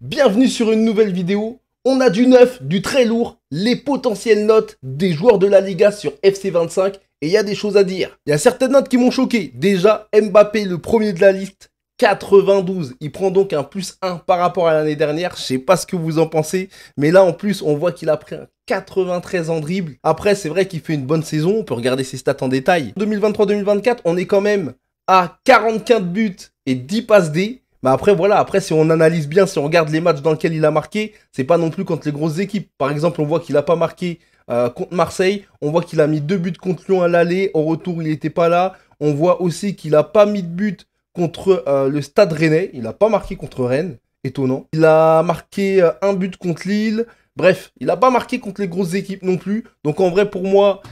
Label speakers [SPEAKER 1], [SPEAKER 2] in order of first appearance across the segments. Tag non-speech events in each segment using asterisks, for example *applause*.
[SPEAKER 1] bienvenue sur une nouvelle vidéo. On a du neuf, du très lourd, les potentielles notes des joueurs de la Liga sur FC25 et il y a des choses à dire. Il y a certaines notes qui m'ont choqué. Déjà, Mbappé, le premier de la liste, 92. Il prend donc un plus 1 par rapport à l'année dernière. Je sais pas ce que vous en pensez, mais là en plus, on voit qu'il a pris un 93 en dribble. Après, c'est vrai qu'il fait une bonne saison. On peut regarder ses stats en détail. 2023-2024, on est quand même à 45 buts et 10 passes D. Mais après, voilà, après, si on analyse bien, si on regarde les matchs dans lesquels il a marqué, c'est pas non plus contre les grosses équipes. Par exemple, on voit qu'il a pas marqué euh, contre Marseille. On voit qu'il a mis deux buts contre Lyon à l'aller. Au retour, il n'était pas là. On voit aussi qu'il n'a pas mis de but contre euh, le Stade Rennais. Il n'a pas marqué contre Rennes. Étonnant. Il a marqué euh, un but contre Lille. Bref, il n'a pas marqué contre les grosses équipes non plus. Donc en vrai, pour moi,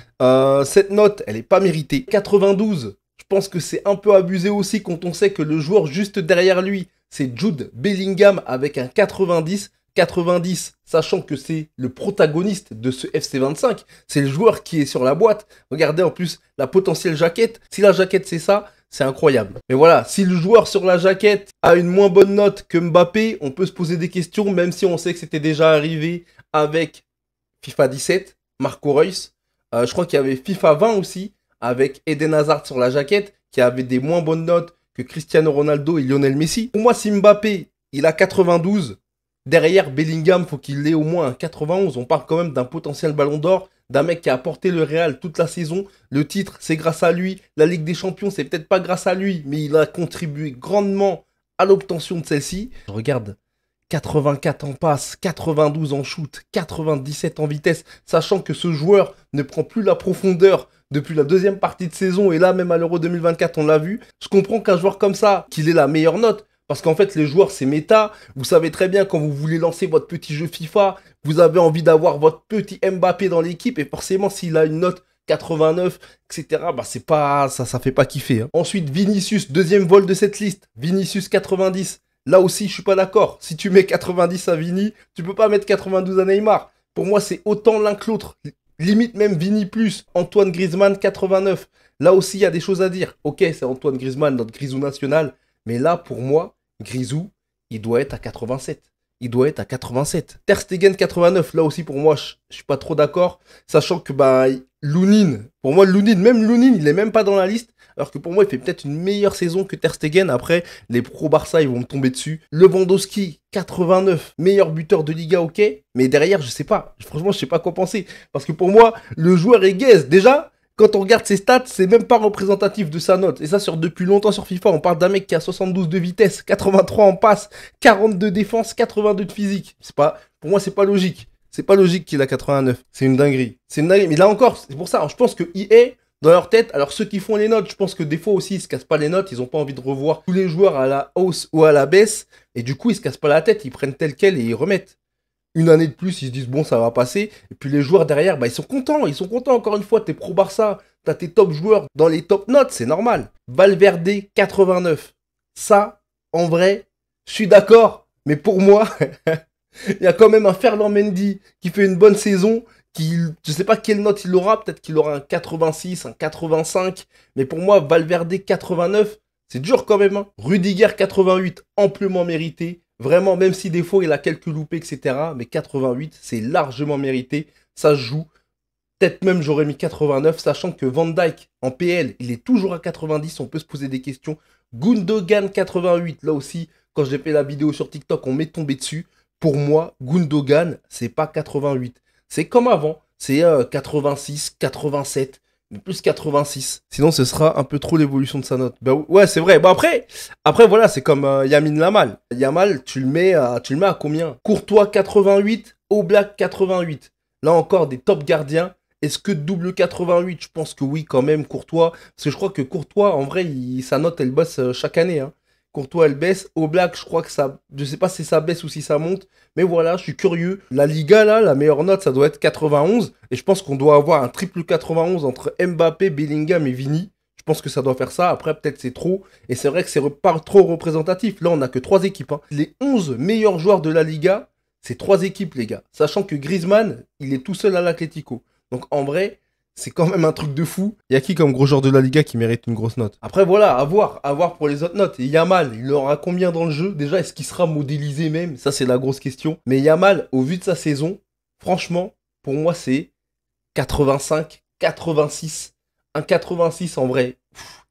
[SPEAKER 1] cette note, elle n'est pas méritée. 92 je pense que c'est un peu abusé aussi quand on sait que le joueur juste derrière lui, c'est Jude Bellingham avec un 90. 90, sachant que c'est le protagoniste de ce FC25, c'est le joueur qui est sur la boîte. Regardez en plus la potentielle jaquette. Si la jaquette c'est ça, c'est incroyable. Mais voilà, si le joueur sur la jaquette a une moins bonne note que Mbappé, on peut se poser des questions, même si on sait que c'était déjà arrivé avec FIFA 17, Marco Reus. Euh, je crois qu'il y avait FIFA 20 aussi, avec Eden Hazard sur la jaquette, qui avait des moins bonnes notes que Cristiano Ronaldo et Lionel Messi. Pour moi, Simbappé, il a 92, derrière Bellingham, faut qu'il ait au moins un 91. On parle quand même d'un potentiel ballon d'or, d'un mec qui a porté le Real toute la saison. Le titre, c'est grâce à lui. La Ligue des Champions, c'est peut-être pas grâce à lui, mais il a contribué grandement à l'obtention de celle-ci. regarde 84 en passe, 92 en shoot, 97 en vitesse, sachant que ce joueur ne prend plus la profondeur depuis la deuxième partie de saison et là même à l'Euro 2024 on l'a vu. Je comprends qu'un joueur comme ça, qu'il ait la meilleure note. Parce qu'en fait, les joueurs, c'est méta. Vous savez très bien, quand vous voulez lancer votre petit jeu FIFA, vous avez envie d'avoir votre petit Mbappé dans l'équipe. Et forcément, s'il a une note 89, etc. Bah c'est pas ça, ça fait pas kiffer. Hein. Ensuite, Vinicius, deuxième vol de cette liste. Vinicius 90. Là aussi, je suis pas d'accord. Si tu mets 90 à Vini, tu peux pas mettre 92 à Neymar. Pour moi, c'est autant l'un que l'autre limite même Vini plus, Antoine Griezmann 89. Là aussi, il y a des choses à dire. Ok, c'est Antoine Griezmann, notre Grisou national. Mais là, pour moi, Grisou, il doit être à 87. Il doit être à 87. Ter Stegen 89, là aussi pour moi, je, ne suis pas trop d'accord, sachant que bah Lounine, pour moi Lounine, même Lounine, il est même pas dans la liste alors que pour moi, il fait peut-être une meilleure saison que Ter Stegen. Après, les pro Barça, ils vont me tomber dessus. Le Lewandowski, 89, meilleur buteur de Liga, ok. Mais derrière, je sais pas. Franchement, je sais pas quoi penser. Parce que pour moi, le joueur est gaze. Déjà, quand on regarde ses stats, c'est même pas représentatif de sa note. Et ça, sur, depuis longtemps sur FIFA, on parle d'un mec qui a 72 de vitesse, 83 en passe, 42 défense, 82 de physique. C'est pas, pour moi, c'est pas logique. C'est pas logique qu'il a 89. C'est une dinguerie. C'est une dinguerie. Mais là encore, c'est pour ça. je pense que est dans leur tête. Alors ceux qui font les notes, je pense que des fois aussi ils se cassent pas les notes, ils ont pas envie de revoir tous les joueurs à la hausse ou à la baisse, et du coup ils se cassent pas la tête, ils prennent tel quel et ils remettent. Une année de plus, ils se disent bon ça va passer, et puis les joueurs derrière, bah ils sont contents, ils sont contents encore une fois, t'es pro Barça, t'as tes top joueurs dans les top notes, c'est normal. Valverde 89, ça en vrai, je suis d'accord, mais pour moi, *laughs* il y a quand même un Ferland Mendy qui fait une bonne saison je je sais pas quelle note il aura, peut-être qu'il aura un 86, un 85, mais pour moi, Valverde 89, c'est dur quand même. Hein. Rudiger 88, amplement mérité. Vraiment, même si défaut, il a quelques loupés, etc. Mais 88, c'est largement mérité. Ça se joue. Peut-être même j'aurais mis 89, sachant que Van Dyke en PL, il est toujours à 90, on peut se poser des questions. Gundogan 88, là aussi, quand j'ai fait la vidéo sur TikTok, on m'est tombé dessus. Pour moi, Gundogan, c'est pas 88. C'est comme avant. C'est 86, euh, 87, plus 86. Sinon, ce sera un peu trop l'évolution de sa note. Bah ouais, c'est vrai. Bah après, après voilà, c'est comme Yamine euh, Yamin Lamal. Yamal, tu le mets à, tu le mets à combien Courtois 88, Oblak 88. Là encore, des top gardiens. Est-ce que double 88 Je pense que oui, quand même, Courtois. Parce que je crois que Courtois, en vrai, sa note, elle bosse euh, chaque année. Hein. Courtois elle baisse. au black je crois que ça. Je sais pas si ça baisse ou si ça monte. Mais voilà, je suis curieux. La Liga, là, la meilleure note, ça doit être 91. Et je pense qu'on doit avoir un triple 91 entre Mbappé, Bellingham et Vini. Je pense que ça doit faire ça. Après, peut-être c'est trop. Et c'est vrai que c'est pas trop représentatif. Là, on n'a que trois équipes. Hein. Les 11 meilleurs joueurs de la Liga, c'est trois équipes, les gars. Sachant que Griezmann, il est tout seul à l'Atlético. Donc en vrai, c'est quand même un truc de fou. Il y a qui comme gros joueur de la Liga qui mérite une grosse note Après voilà, à voir, à voir pour les autres notes. Et Yamal, il aura combien dans le jeu Déjà, est-ce qu'il sera modélisé même Ça, c'est la grosse question. Mais Yamal, au vu de sa saison, franchement, pour moi, c'est 85, 86. Un 86 en vrai.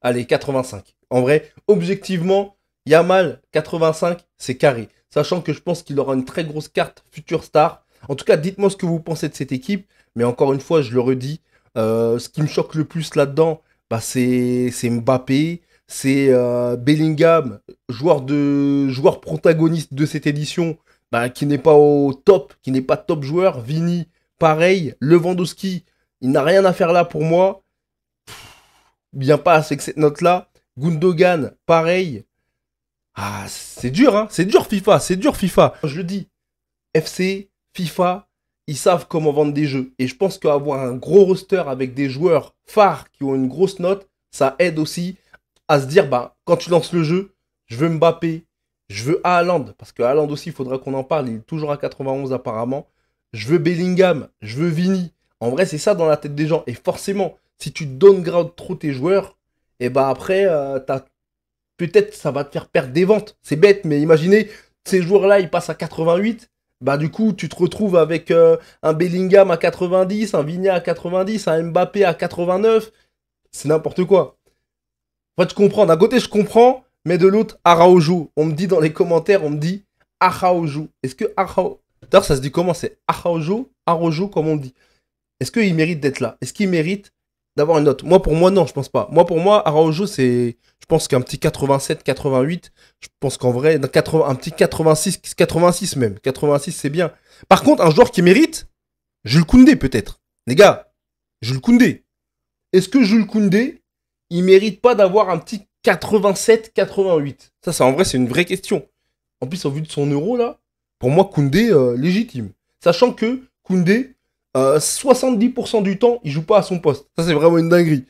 [SPEAKER 1] allez, 85. En vrai, objectivement, Yamal, 85, c'est carré. Sachant que je pense qu'il aura une très grosse carte future star. En tout cas, dites-moi ce que vous pensez de cette équipe. Mais encore une fois, je le redis, euh, ce qui me choque le plus là-dedans, bah, c'est Mbappé, c'est euh, Bellingham, joueur, de, joueur protagoniste de cette édition, bah, qui n'est pas au top, qui n'est pas top joueur. Vini, pareil. Lewandowski, il n'a rien à faire là pour moi. Bien pas avec cette note-là. Gundogan, pareil. Ah, c'est dur, hein. C'est dur FIFA, c'est dur FIFA. Je le dis. FC, FIFA, ils savent comment vendre des jeux. Et je pense qu'avoir un gros roster avec des joueurs phares qui ont une grosse note, ça aide aussi à se dire, bah, quand tu lances le jeu, je veux Mbappé, je veux Haaland, parce que Haaland aussi, il faudra qu'on en parle, il est toujours à 91 apparemment. Je veux Bellingham, je veux Vini. En vrai, c'est ça dans la tête des gens. Et forcément, si tu downgrades trop tes joueurs, et eh bah après, euh, peut-être ça va te faire perdre des ventes. C'est bête, mais imaginez, ces joueurs-là, ils passent à 88, bah du coup, tu te retrouves avec euh, un Bellingham à 90, un Vigna à 90, un Mbappé à 89. C'est n'importe quoi. fait, te comprends, D'un côté, je comprends, mais de l'autre, Araujo. On me dit dans les commentaires, on me dit Araujo. Est-ce que Araujo... D'ailleurs, ça se dit comment C'est Araujo Araujo, comme on dit. Est-ce qu'il mérite d'être là Est-ce qu'il mérite d'avoir une note. Moi, pour moi, non, je pense pas. Moi, pour moi, Araujo, c'est, je pense qu'un petit 87, 88, je pense qu'en vrai, un, petit 86, 86 même, 86, c'est bien. Par contre, un joueur qui mérite, Jules Koundé, peut-être. Les gars, Jules Koundé. Est-ce que Jules Koundé, il mérite pas d'avoir un petit 87, 88 Ça, c'est en vrai, c'est une vraie question. En plus, en vue de son euro, là, pour moi, Koundé, euh, légitime. Sachant que Koundé, 70% euh, du temps, il joue pas à son poste. Ça, c'est vraiment une dinguerie.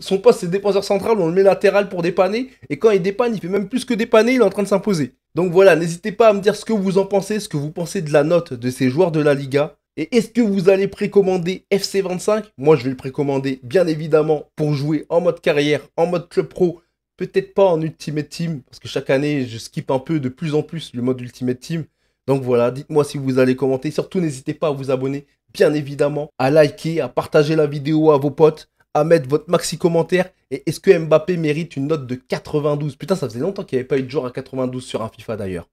[SPEAKER 1] son poste, c'est défenseur central, on le met latéral pour dépanner. Et quand il dépanne, il fait même plus que dépanner, il est en train de s'imposer. Donc voilà, n'hésitez pas à me dire ce que vous en pensez, ce que vous pensez de la note de ces joueurs de la Liga. Et est-ce que vous allez précommander FC25 Moi, je vais le précommander, bien évidemment, pour jouer en mode carrière, en mode club pro, peut-être pas en Ultimate Team, parce que chaque année, je skip un peu de plus en plus le mode Ultimate Team. Donc voilà, dites-moi si vous allez commenter. Surtout, n'hésitez pas à vous abonner bien évidemment, à liker, à partager la vidéo à vos potes, à mettre votre maxi commentaire. Et est-ce que Mbappé mérite une note de 92 Putain, ça faisait longtemps qu'il n'y avait pas eu de joueur à 92 sur un FIFA d'ailleurs.